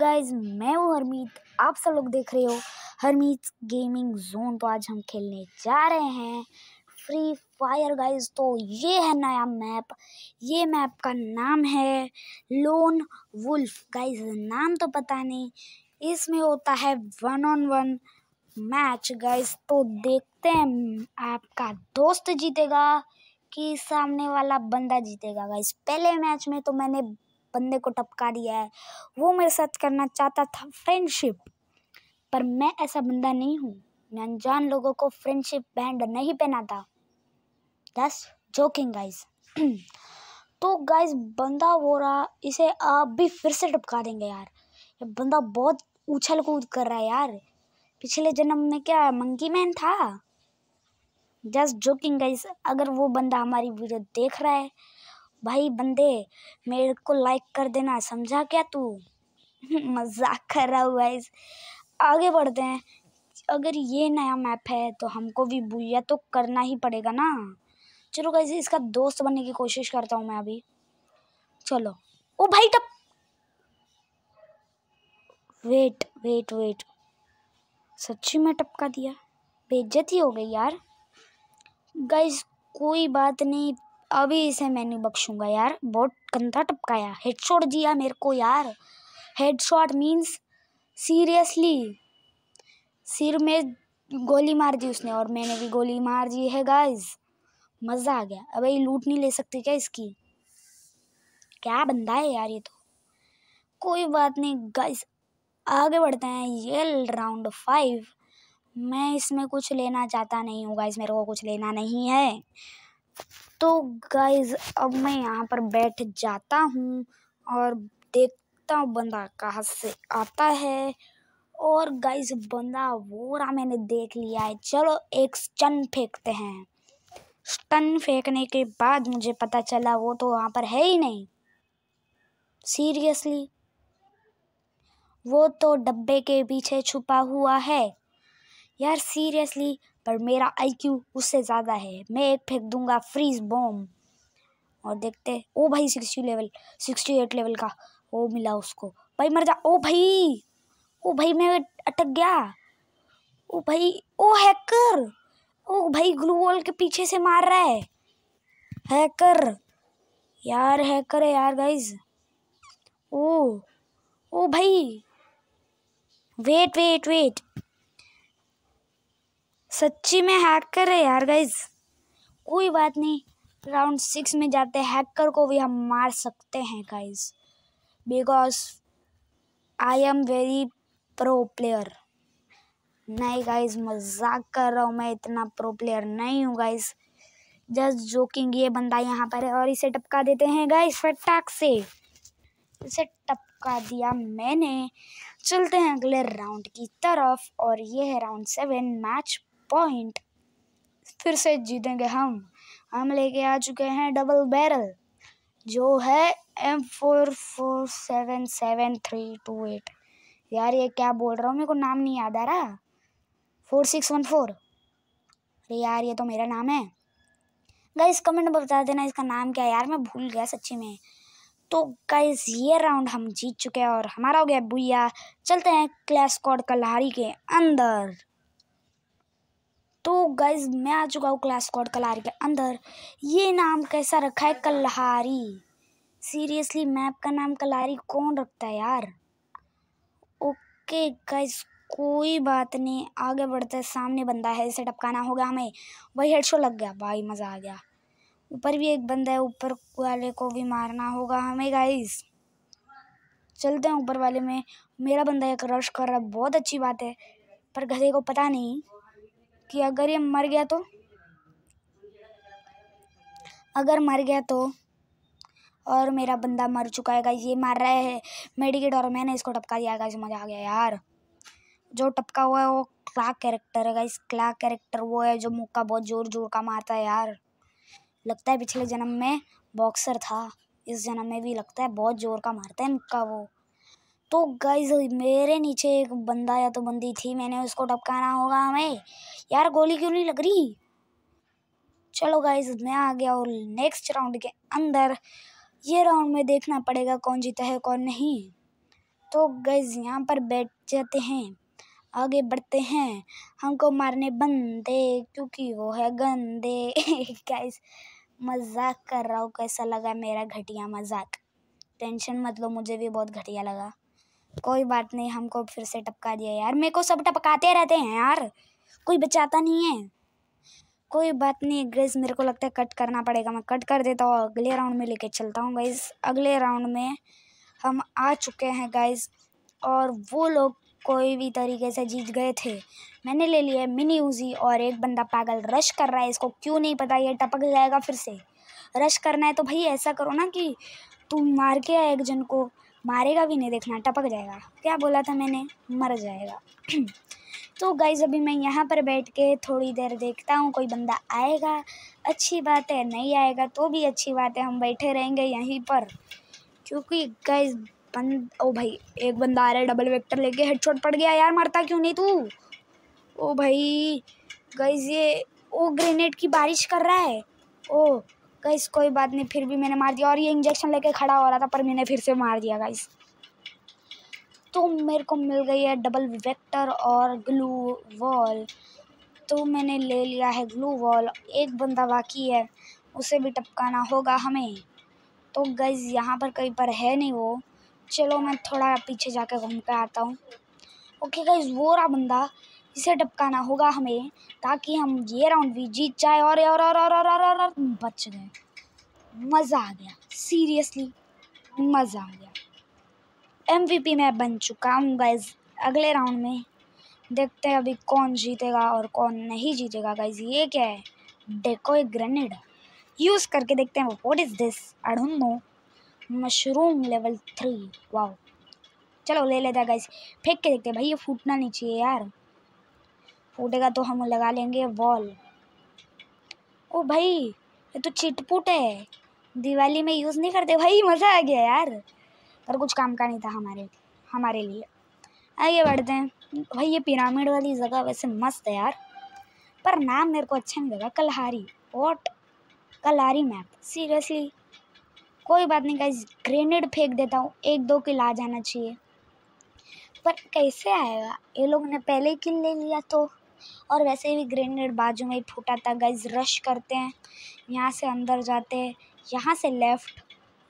guys मैं हूँ हरमीत आप सब लोग देख रहे हो हरमीत गेमिंग जोन तो आज हम खेलने जा रहे हैं फ्री फायर गाइज तो ये है नया मैप ये मैप का नाम है लोन वुल्फ गाइज नाम तो पता नहीं इसमें होता है one on one match guys तो देखते हैं आपका दोस्त जीतेगा कि सामने वाला बंदा जीतेगा गाइज पहले मैच में तो मैंने बंदे को टपका दिया है वो मेरे साथ करना चाहता था फ्रेंडशिप पर मैं ऐसा बंदा नहीं हूँ मैं अनजान लोगों को फ्रेंडशिप बैंड नहीं पहनाता दस जोकिंग गाइस तो गाइस बंदा वो रहा इसे आप भी फिर से टपका देंगे यार ये बंदा बहुत उछल कूद कर रहा है यार पिछले जन्म में क्या मंकी मैन था जस्ट जोकिंग गाइस अगर वो बंदा हमारी वीडियो देख रहा है भाई बंदे मेरे को लाइक कर देना समझा क्या तू मजाक कर रहा हूँ भाई आगे बढ़ते हैं अगर ये नया मैप है तो हमको भी भूया तो करना ही पड़ेगा ना चलो कैसे इसका दोस्त बनने की कोशिश करता हूँ मैं अभी चलो ओ भाई टप वेट वेट वेट सच्ची में टपका दिया बेज्जती हो गई यार गाइस कोई बात नहीं अभी इसे मैं नहीं बख्शूंगा यार बहुत गंदा टपकाया हेडशॉट दिया मेरे को यार हेडशॉट मीन्स सीरियसली सिर में गोली मार दी उसने और मैंने भी गोली मार दी है गाइज मज़ा आ गया अब ये लूट नहीं ले सकती क्या इसकी क्या बंदा है यार ये तो कोई बात नहीं गाइज आगे बढ़ते हैं ये राउंड फाइव मैं इसमें कुछ लेना चाहता नहीं हूँ गाइज मेरे को कुछ लेना नहीं है तो गाइज अब मैं यहाँ पर बैठ जाता हूँ और देखता हूँ बंदा कहाँ से आता है और गाइज बंदा वो रहा मैंने देख लिया है चलो एक स्टन फेंकते हैं स्टन फेंकने के बाद मुझे पता चला वो तो वहाँ पर है ही नहीं सीरियसली वो तो डब्बे के पीछे छुपा हुआ है यार सीरियसली पर मेरा आईक्यू उससे ज़्यादा है मैं एक फेंक दूंगा फ्रीज बॉम और देखते ओ भाई sixty level sixty eight level का वो मिला उसको भाई मर जा ओ भाई ओ भाई मैं अटक गया ओ भाई ओ हैकर ओ भाई ग्लू वॉल के पीछे से मार रहा है हैकर यार हैकर है यार गाइज ओ ओ भाई वेट वेट वेट सच्ची में हैकर है यार गाइज कोई बात नहीं राउंड सिक्स में जाते हैकर को भी हम मार सकते हैं guys because I am very pro player नहीं गाइज मजाक कर रहा हूँ मैं इतना प्रो प्लेयर नहीं हूँ गाइज जस्ट जोकिंग ये बंदा यहाँ पर है और इसे टपका देते हैं गाइज फटाक से इसे टपका दिया मैंने चलते हैं अगले राउंड की तरफ और ये है राउंड सेवन मैच पॉइंट फिर से जीतेंगे हम हम लेके आ चुके हैं डबल बैरल जो है M four four seven seven three two eight यार ये क्या बोल रहा हूँ मेरे को नाम नहीं याद आ रहा फोर सिक्स वन फोर अरे यार ये तो मेरा नाम है गाइस कमेंट में बता देना इसका नाम क्या है यार मैं भूल गया सच्ची में तो गाइस ये राउंड हम जीत चुके हैं और हमारा हो गया भूया चलते हैं क्लैश कॉड कलहारी के अंदर तो गैस मैं आ चुका हूँ क्लास कोड कलारी के अंदर ये नाम कैसा रखा है कलहारी सीरियसली मैप का नाम कलारी कौन रखता है यार ओके गैस कोई बात नहीं आगे बढ़ते है, सामने बंदा है इसे टपकाना होगा हमें वही हेड लग गया भाई मज़ा आ गया ऊपर भी एक बंदा है ऊपर वाले को भी मारना होगा हमें गाइस चलते हैं ऊपर वाले में मेरा बंदा एक रश कर रहा है बहुत अच्छी बात है पर घरे को पता नहीं कि अगर ये मर गया तो अगर मर गया तो और मेरा बंदा मर चुका है गाइज ये मार रहा है मेडिकेट और मैंने इसको टपका दिया गाइज मज़ा आ गया यार जो टपका हुआ है वो क्लाक कैरेक्टर है गाइज क्लाक कैरेक्टर वो है जो मुक्का बहुत जोर जोर का मारता है यार लगता है पिछले जन्म में बॉक्सर था इस जन्म में भी लगता है बहुत जोर का मारता है मुक्का वो तो गाइज मेरे नीचे एक बंदा या तो बंदी थी मैंने उसको टपकाना होगा हमें यार गोली क्यों नहीं लग रही चलो गाइज मैं आ गया और नेक्स्ट राउंड के अंदर ये राउंड में देखना पड़ेगा कौन जीता है कौन नहीं तो गाइज यहाँ पर बैठ जाते हैं आगे बढ़ते हैं हमको मारने बंदे क्योंकि वो है गंदे गाइज मजाक कर रहा हूँ कैसा लगा मेरा घटिया मजाक टेंशन मत लो मुझे भी बहुत घटिया लगा कोई बात नहीं हमको फिर से टपका दिया यार मेरे को सब टपकाते रहते हैं यार कोई बचाता नहीं है कोई बात नहीं ग्रेस मेरे को लगता है कट करना पड़ेगा मैं कट कर देता हूँ अगले राउंड में लेके चलता हूँ गाइज अगले राउंड में हम आ चुके हैं गाइज और वो लोग कोई भी तरीके से जीत गए थे मैंने ले लिया मिनी उजी और एक बंदा पागल रश कर रहा है इसको क्यों नहीं पता ये टपक जाएगा फिर से रश करना है तो भाई ऐसा करो ना कि तुम मार के आए एक जन को मारेगा भी नहीं देखना टपक जाएगा क्या बोला था मैंने मर जाएगा तो गाइज अभी मैं यहाँ पर बैठ के थोड़ी देर देखता हूँ कोई बंदा आएगा अच्छी बात है नहीं आएगा तो भी अच्छी बात है हम बैठे रहेंगे यहीं पर क्योंकि गाइज बंद ओ भाई एक बंदा आ रहा है डबल वेक्टर लेके हेडशॉट पड़ गया यार मरता क्यों नहीं तू ओ भाई गाइज ये ओ ग्रेनेड की बारिश कर रहा है ओ गाइस कोई बात नहीं फिर भी मैंने मार दिया और ये इंजेक्शन लेके खड़ा हो रहा था पर मैंने फिर से मार दिया गाइस तो मेरे को मिल गई है डबल वेक्टर और ग्लू वॉल तो मैंने ले लिया है ग्लू वॉल एक बंदा बाकी है उसे भी टपकाना होगा हमें तो गज़ यहाँ पर कहीं पर है नहीं वो चलो मैं थोड़ा पीछे जाकर घूम कर आता हूँ ओके गज़ वो रहा बंदा इसे टपकाना होगा हमें ताकि हम ये राउंड भी जीत जाए और और और और और और, और, और बच गए मज़ा आ गया सीरियसली मज़ा आ गया एमवीपी मैं बन चुका हूँ गाइज अगले राउंड में देखते हैं अभी कौन जीतेगा और कौन नहीं जीतेगा गाइज ये क्या है डेको एक ग्रेनेड यूज़ करके देखते हैं वो what is this I know mushroom level three wow चलो ले लेते हैं गाइज फेंक के देखते हैं भाई ये फूटना नहीं चाहिए यार उड़ेगा तो हम लगा लेंगे वॉल ओ भाई ये तो चिटपुट है दिवाली में यूज़ नहीं करते भाई मज़ा आ गया यार पर कुछ काम का नहीं था हमारे हमारे लिए आगे बढ़ते हैं भाई ये पिरामिड वाली जगह वैसे मस्त है यार पर नाम मेरे को अच्छा नहीं लगा Kalahari what Kalahari map seriously कोई बात नहीं कहा ग्रेनेड फेंक देता हूँ एक दो किल आ जाना चाहिए पर कैसे आएगा ये लोग ने पहले किल ले लिया तो और वैसे भी ग्रेनेड बाजू में ही फूटा था गाइज रश करते हैं यहाँ से अंदर जाते हैं यहाँ से लेफ्ट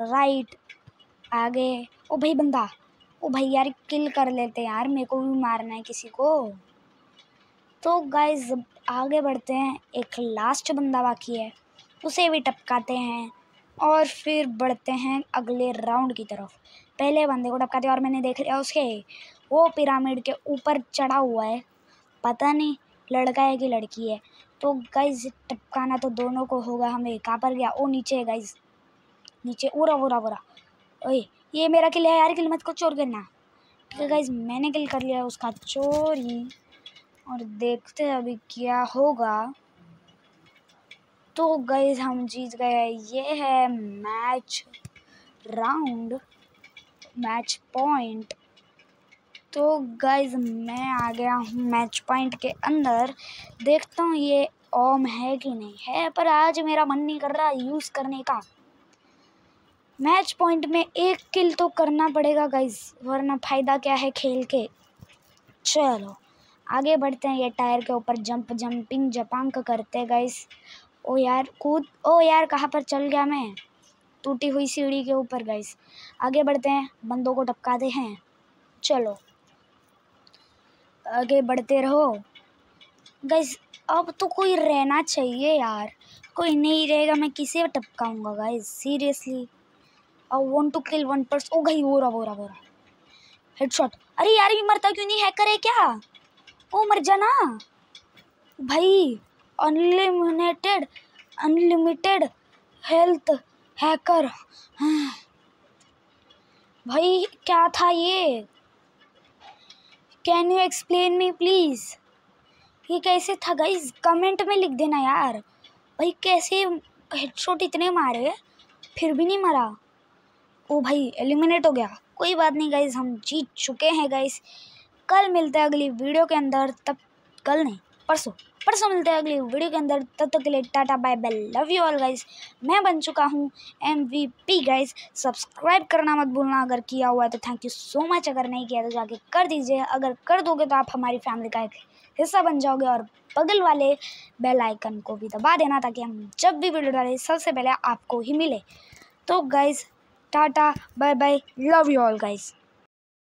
राइट आगे ओ भाई बंदा ओ भाई यार किल कर लेते हैं यार मेरे को भी मारना है किसी को तो गाइज आगे बढ़ते हैं एक लास्ट बंदा बाकी है उसे भी टपकाते हैं और फिर बढ़ते हैं अगले राउंड की तरफ पहले बंदे को टपकाते और मैंने देख लिया उसके वो पिरामिड के ऊपर चढ़ा हुआ है पता नहीं लड़का है कि लड़की है तो गाइज टपकाना तो दोनों को होगा हमें कहाँ पर गया ओ नीचे है गाइज नीचे उरा उरा उरा ओए ये मेरा किल है यार किल मत को चोर करना ठीक है गाइज मैंने किल कर लिया उसका चोरी और देखते हैं अभी क्या होगा तो गाइज हम जीत गए ये है मैच राउंड मैच पॉइंट तो गाइज मैं आ गया हूँ मैच पॉइंट के अंदर देखता हूँ ये ओम है कि नहीं है पर आज मेरा मन नहीं कर रहा यूज़ करने का मैच पॉइंट में एक किल तो करना पड़ेगा गाइज वरना फ़ायदा क्या है खेल के चलो आगे बढ़ते हैं ये टायर के ऊपर जंप जंपिंग जपांक करते हैं गाइस ओ यार कूद ओ यार कहाँ पर चल गया मैं टूटी हुई सीढ़ी के ऊपर गाइस आगे बढ़ते हैं बंदों को टपकाते हैं चलो आगे बढ़ते रहो गैस अब तो कोई रहना चाहिए यार कोई नहीं रहेगा मैं किसे टपकाऊंगा guys seriously I want to kill one पर्स ओ गई बोरा बोरा बोरा हेडशॉट अरे यार ये मरता क्यों नहीं हैकर है क्या ओ मर जाना भाई अनलिमिटेड अनलिमिटेड हेल्थ हैकर भाई क्या था ये can you explain me please ये कैसे था गाइज कमेंट में लिख देना यार भाई कैसे हेडशॉट इतने मारे फिर भी नहीं मरा ओ भाई एलिमिनेट हो गया कोई बात नहीं गाइज हम जीत चुके हैं गाइज कल मिलते हैं अगली वीडियो के अंदर तब कल नहीं परसों परसों मिलते हैं अगली वीडियो के अंदर तब तक के लिए tata bye bye love you all guys मैं बन चुका हूँ M V P guys subscribe करना मत भूलना अगर किया हुआ है तो थैंक यू सो मच अगर नहीं किया तो जाके कर दीजिए अगर कर दोगे तो आप हमारी फैमिली का एक हिस्सा बन जाओगे और बगल वाले बेल आइकन को भी दबा देना ताकि हम जब भी वीडियो डालें सबसे पहले आपको ही मिले तो guys tata bye bye love you all guys